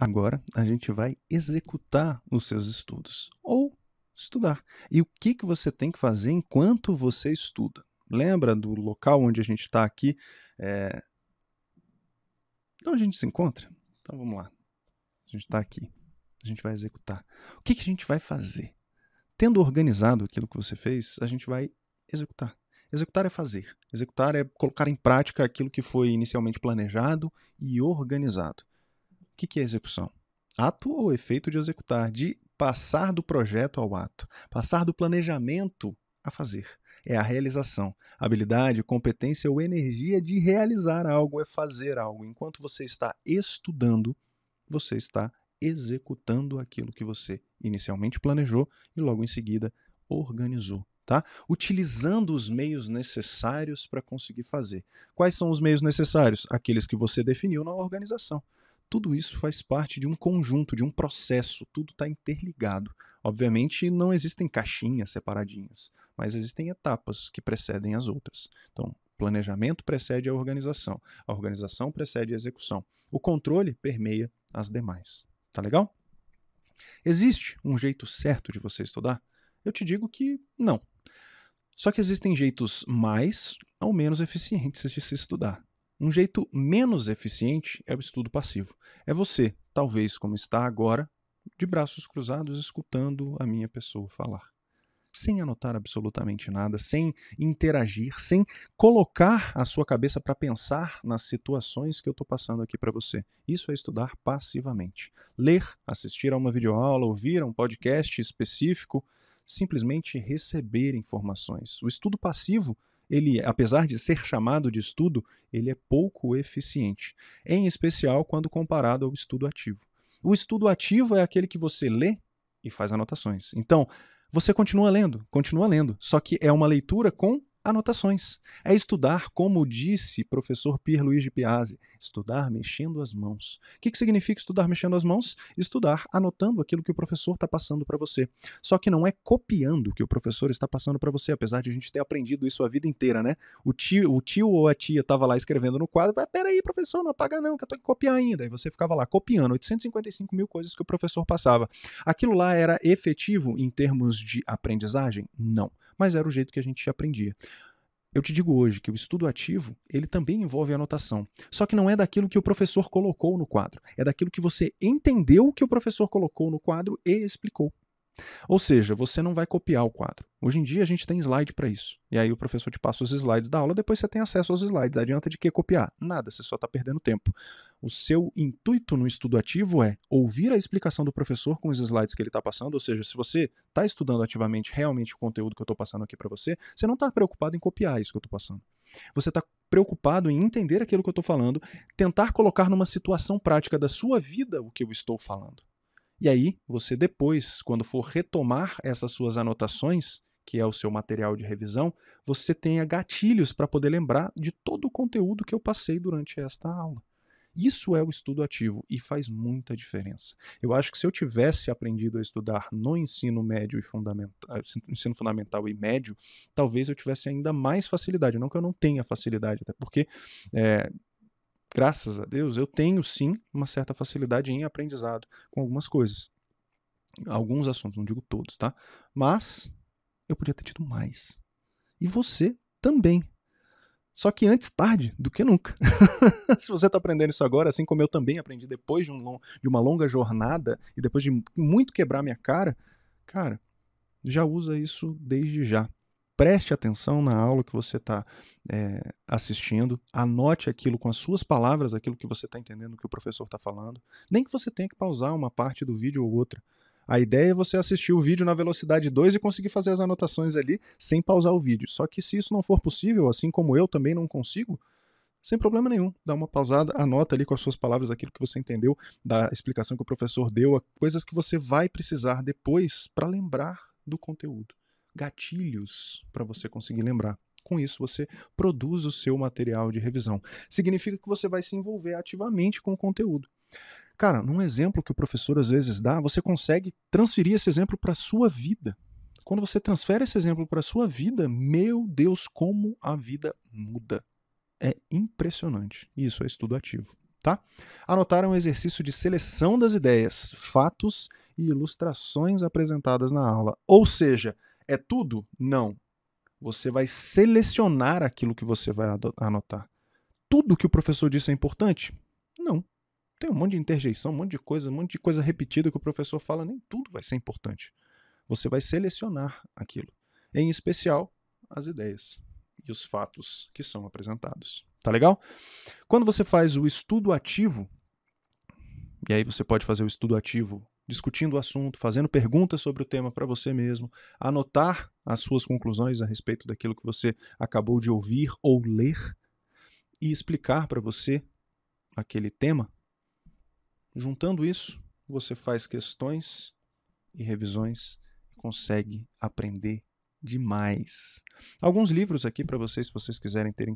Agora a gente vai executar os seus estudos ou estudar. E o que, que você tem que fazer enquanto você estuda? Lembra do local onde a gente está aqui? É... Onde a gente se encontra? Então vamos lá. A gente está aqui. A gente vai executar. O que, que a gente vai fazer? Tendo organizado aquilo que você fez, a gente vai executar. Executar é fazer. Executar é colocar em prática aquilo que foi inicialmente planejado e organizado. O que, que é execução? Ato ou efeito de executar, de passar do projeto ao ato, passar do planejamento a fazer. É a realização. Habilidade, competência ou energia de realizar algo é fazer algo. Enquanto você está estudando, você está executando aquilo que você inicialmente planejou e logo em seguida organizou. Tá? Utilizando os meios necessários para conseguir fazer. Quais são os meios necessários? Aqueles que você definiu na organização tudo isso faz parte de um conjunto, de um processo, tudo está interligado. Obviamente, não existem caixinhas separadinhas, mas existem etapas que precedem as outras. Então, planejamento precede a organização, a organização precede a execução. O controle permeia as demais. Tá legal? Existe um jeito certo de você estudar? Eu te digo que não. Só que existem jeitos mais ou menos eficientes de se estudar. Um jeito menos eficiente é o estudo passivo. É você, talvez como está agora, de braços cruzados, escutando a minha pessoa falar. Sem anotar absolutamente nada, sem interagir, sem colocar a sua cabeça para pensar nas situações que eu estou passando aqui para você. Isso é estudar passivamente. Ler, assistir a uma videoaula, ouvir a um podcast específico, simplesmente receber informações. O estudo passivo ele, apesar de ser chamado de estudo, ele é pouco eficiente, em especial quando comparado ao estudo ativo. O estudo ativo é aquele que você lê e faz anotações. Então, você continua lendo, continua lendo, só que é uma leitura com anotações. É estudar, como disse professor Pierluigi Piazzi, estudar mexendo as mãos. O que, que significa estudar mexendo as mãos? Estudar anotando aquilo que o professor está passando para você. Só que não é copiando o que o professor está passando para você, apesar de a gente ter aprendido isso a vida inteira, né? O tio, o tio ou a tia estava lá escrevendo no quadro, ah, peraí, professor, não apaga não, que eu tenho que copiar ainda. E você ficava lá copiando 855 mil coisas que o professor passava. Aquilo lá era efetivo em termos de aprendizagem? Não mas era o jeito que a gente aprendia. Eu te digo hoje que o estudo ativo, ele também envolve anotação. Só que não é daquilo que o professor colocou no quadro, é daquilo que você entendeu que o professor colocou no quadro e explicou. Ou seja, você não vai copiar o quadro. Hoje em dia a gente tem slide para isso. E aí o professor te passa os slides da aula, depois você tem acesso aos slides. Adianta de que copiar? Nada, você só está perdendo tempo o seu intuito no estudo ativo é ouvir a explicação do professor com os slides que ele está passando, ou seja, se você está estudando ativamente realmente o conteúdo que eu estou passando aqui para você, você não está preocupado em copiar isso que eu estou passando. Você está preocupado em entender aquilo que eu estou falando, tentar colocar numa situação prática da sua vida o que eu estou falando. E aí, você depois, quando for retomar essas suas anotações, que é o seu material de revisão, você tenha gatilhos para poder lembrar de todo o conteúdo que eu passei durante esta aula. Isso é o estudo ativo e faz muita diferença. Eu acho que se eu tivesse aprendido a estudar no ensino médio e fundamental, ah, ensino fundamental e médio, talvez eu tivesse ainda mais facilidade. Não que eu não tenha facilidade, até porque é, graças a Deus, eu tenho sim uma certa facilidade em aprendizado com algumas coisas. Alguns assuntos, não digo todos, tá? Mas eu podia ter tido mais. E você também só que antes tarde do que nunca. Se você está aprendendo isso agora, assim como eu também aprendi depois de, um long, de uma longa jornada e depois de muito quebrar minha cara, cara, já usa isso desde já. Preste atenção na aula que você está é, eh, assistindo, anote aquilo com as suas palavras, aquilo que você está entendendo, que o professor está falando. Nem que você tenha que pausar uma parte do vídeo ou outra, a ideia é você assistir o vídeo na velocidade 2 e conseguir fazer as anotações ali sem pausar o vídeo. Só que se isso não for possível, assim como eu também não consigo, sem problema nenhum. Dá uma pausada, anota ali com as suas palavras aquilo que você entendeu da explicação que o professor deu, coisas que você vai precisar depois para lembrar do conteúdo. Gatilhos para você conseguir lembrar. Com isso, você produz o seu material de revisão. Significa que você vai se envolver ativamente com o conteúdo. Cara, num exemplo que o professor às vezes dá, você consegue transferir esse exemplo para a sua vida. Quando você transfere esse exemplo para a sua vida, meu Deus, como a vida muda. É impressionante. Isso é estudo ativo, tá? Anotaram um exercício de seleção das ideias, fatos e ilustrações apresentadas na aula. Ou seja, é tudo? Não. Você vai selecionar aquilo que você vai anotar. Tudo que o professor disse é importante? tem um monte de interjeição, um monte de coisa, um monte de coisa repetida que o professor fala, nem tudo vai ser importante. Você vai selecionar aquilo, em especial as ideias e os fatos que são apresentados. Tá legal? Quando você faz o estudo ativo, e aí você pode fazer o estudo ativo discutindo o assunto, fazendo perguntas sobre o tema para você mesmo, anotar as suas conclusões a respeito daquilo que você acabou de ouvir ou ler e explicar para você aquele tema Juntando isso, você faz questões e revisões e consegue aprender demais. Alguns livros aqui para vocês, se vocês quiserem ter,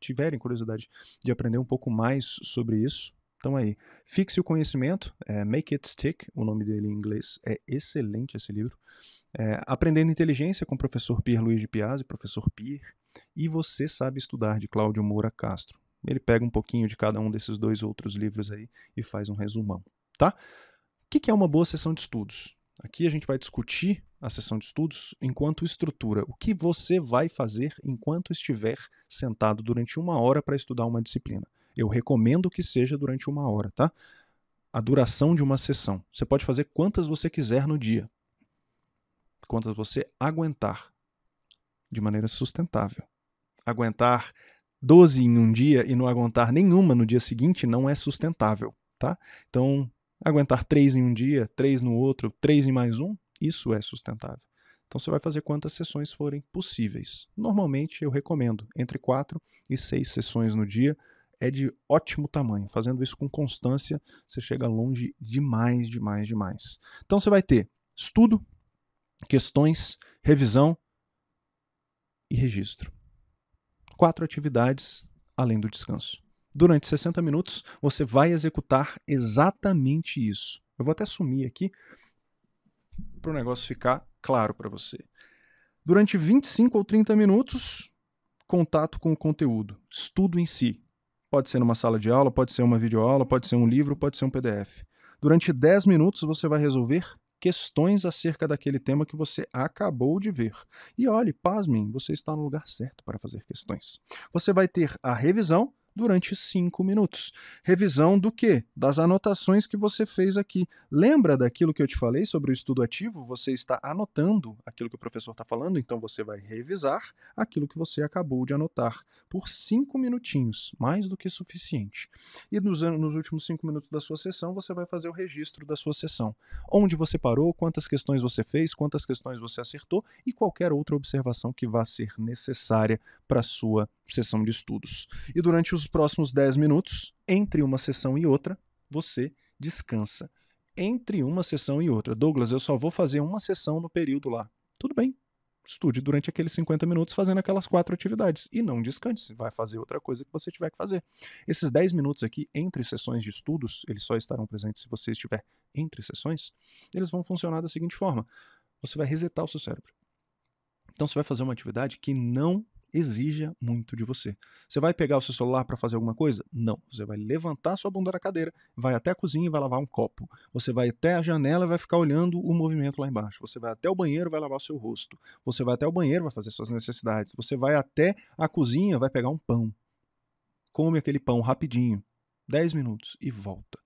tiverem curiosidade de aprender um pouco mais sobre isso. Então aí, fixe o conhecimento, é Make It Stick, o nome dele em inglês, é excelente esse livro. É, Aprendendo Inteligência com o professor Pierre Luigi Piazzi, professor Pierre, e Você Sabe Estudar, de Cláudio Moura Castro. Ele pega um pouquinho de cada um desses dois outros livros aí e faz um resumão, tá? O que é uma boa sessão de estudos? Aqui a gente vai discutir a sessão de estudos enquanto estrutura, o que você vai fazer enquanto estiver sentado durante uma hora para estudar uma disciplina. Eu recomendo que seja durante uma hora, tá? A duração de uma sessão. Você pode fazer quantas você quiser no dia, quantas você aguentar de maneira sustentável. Aguentar 12 em um dia e não aguentar nenhuma no dia seguinte não é sustentável, tá? Então, aguentar 3 em um dia, 3 no outro, 3 em mais um, isso é sustentável. Então você vai fazer quantas sessões forem possíveis. Normalmente eu recomendo entre 4 e 6 sessões no dia. É de ótimo tamanho. Fazendo isso com constância, você chega longe demais, demais, demais. Então você vai ter estudo, questões, revisão e registro quatro atividades além do descanso. Durante 60 minutos, você vai executar exatamente isso. Eu vou até sumir aqui para o negócio ficar claro para você. Durante 25 ou 30 minutos, contato com o conteúdo, estudo em si. Pode ser numa sala de aula, pode ser uma videoaula, pode ser um livro, pode ser um PDF. Durante 10 minutos, você vai resolver questões acerca daquele tema que você acabou de ver. E olhe, pasmem, você está no lugar certo para fazer questões. Você vai ter a revisão durante cinco minutos. Revisão do quê? Das anotações que você fez aqui. Lembra daquilo que eu te falei sobre o estudo ativo? Você está anotando aquilo que o professor está falando, então você vai revisar aquilo que você acabou de anotar por cinco minutinhos, mais do que suficiente. E nos, nos últimos cinco minutos da sua sessão, você vai fazer o registro da sua sessão. Onde você parou, quantas questões você fez, quantas questões você acertou e qualquer outra observação que vá ser necessária para a sua sessão de estudos. E durante os próximos 10 minutos, entre uma sessão e outra, você descansa. Entre uma sessão e outra. Douglas, eu só vou fazer uma sessão no período lá. Tudo bem. Estude durante aqueles 50 minutos fazendo aquelas quatro atividades. E não descanse, vai fazer outra coisa que você tiver que fazer. Esses 10 minutos aqui, entre sessões de estudos, eles só estarão presentes se você estiver entre sessões, eles vão funcionar da seguinte forma: você vai resetar o seu cérebro. Então você vai fazer uma atividade que não exija muito de você. Você vai pegar o seu celular para fazer alguma coisa? Não. Você vai levantar sua bunda da cadeira, vai até a cozinha e vai lavar um copo. Você vai até a janela e vai ficar olhando o movimento lá embaixo. Você vai até o banheiro, e vai lavar o seu rosto. Você vai até o banheiro, e vai fazer suas necessidades. Você vai até a cozinha, e vai pegar um pão. Come aquele pão rapidinho, 10 minutos e volta.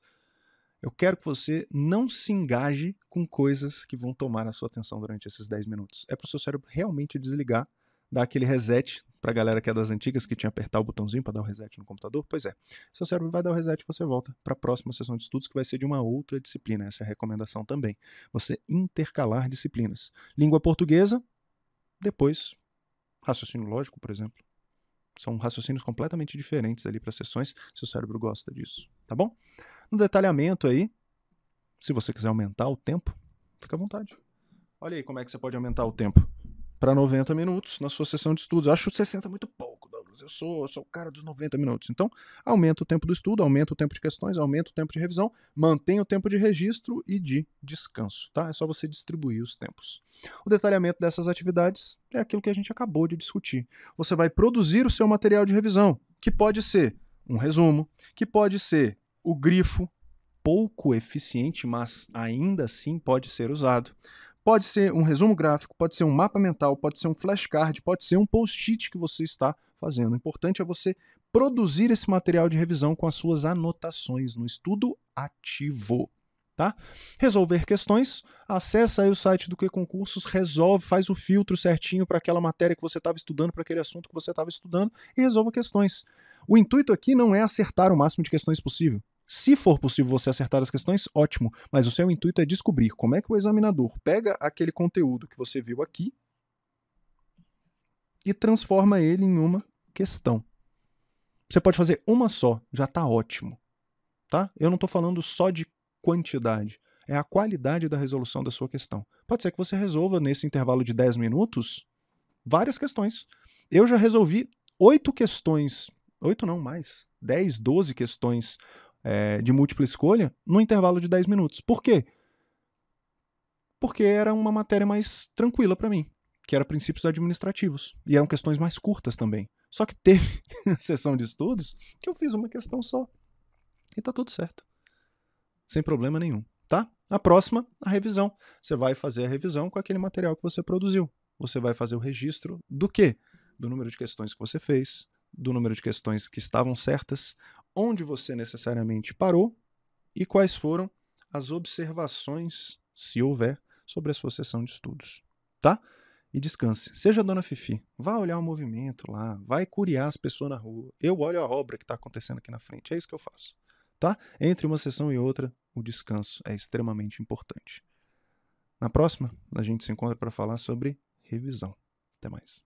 Eu quero que você não se engaje com coisas que vão tomar a sua atenção durante esses 10 minutos. É para o seu cérebro realmente desligar dar aquele reset para a galera que é das antigas, que tinha que apertar o botãozinho para dar o reset no computador, pois é. Seu cérebro vai dar o reset e você volta para a próxima sessão de estudos, que vai ser de uma outra disciplina. Essa é a recomendação também. Você intercalar disciplinas. Língua portuguesa, depois raciocínio lógico, por exemplo. São raciocínios completamente diferentes ali para sessões. Seu cérebro gosta disso, tá bom? No detalhamento aí, se você quiser aumentar o tempo, fica à vontade. Olha aí como é que você pode aumentar o tempo para 90 minutos na sua sessão de estudos. Eu acho 60 muito pouco, Douglas. Eu sou, eu sou o cara dos 90 minutos. Então, aumenta o tempo do estudo, aumenta o tempo de questões, aumenta o tempo de revisão, mantém o tempo de registro e de descanso, tá? É só você distribuir os tempos. O detalhamento dessas atividades é aquilo que a gente acabou de discutir. Você vai produzir o seu material de revisão, que pode ser um resumo, que pode ser o grifo, pouco eficiente, mas ainda assim pode ser usado Pode ser um resumo gráfico, pode ser um mapa mental, pode ser um flashcard, pode ser um post-it que você está fazendo. O importante é você produzir esse material de revisão com as suas anotações no estudo ativo. Tá? Resolver questões, acessa aí o site do Que Concursos, resolve, faz o filtro certinho para aquela matéria que você estava estudando, para aquele assunto que você estava estudando e resolva questões. O intuito aqui não é acertar o máximo de questões possível. Se for possível você acertar as questões, ótimo, mas o seu intuito é descobrir como é que o examinador pega aquele conteúdo que você viu aqui e transforma ele em uma questão. Você pode fazer uma só, já está ótimo. Tá? Eu não estou falando só de quantidade, é a qualidade da resolução da sua questão. Pode ser que você resolva nesse intervalo de 10 minutos várias questões. Eu já resolvi oito questões, oito não mais, 10, 12 questões é, de múltipla escolha no intervalo de 10 minutos. Por quê? Porque era uma matéria mais tranquila para mim, que era princípios administrativos. E eram questões mais curtas também. Só que teve sessão de estudos que eu fiz uma questão só. E tá tudo certo. Sem problema nenhum, tá? A próxima, a revisão. Você vai fazer a revisão com aquele material que você produziu. Você vai fazer o registro do quê? Do número de questões que você fez, do número de questões que estavam certas, onde você necessariamente parou e quais foram as observações, se houver, sobre a sua sessão de estudos, tá? E descanse. Seja dona Fifi, vá olhar o movimento lá, vai curiar as pessoas na rua. Eu olho a obra que está acontecendo aqui na frente, é isso que eu faço, tá? Entre uma sessão e outra, o descanso é extremamente importante. Na próxima, a gente se encontra para falar sobre revisão. Até mais.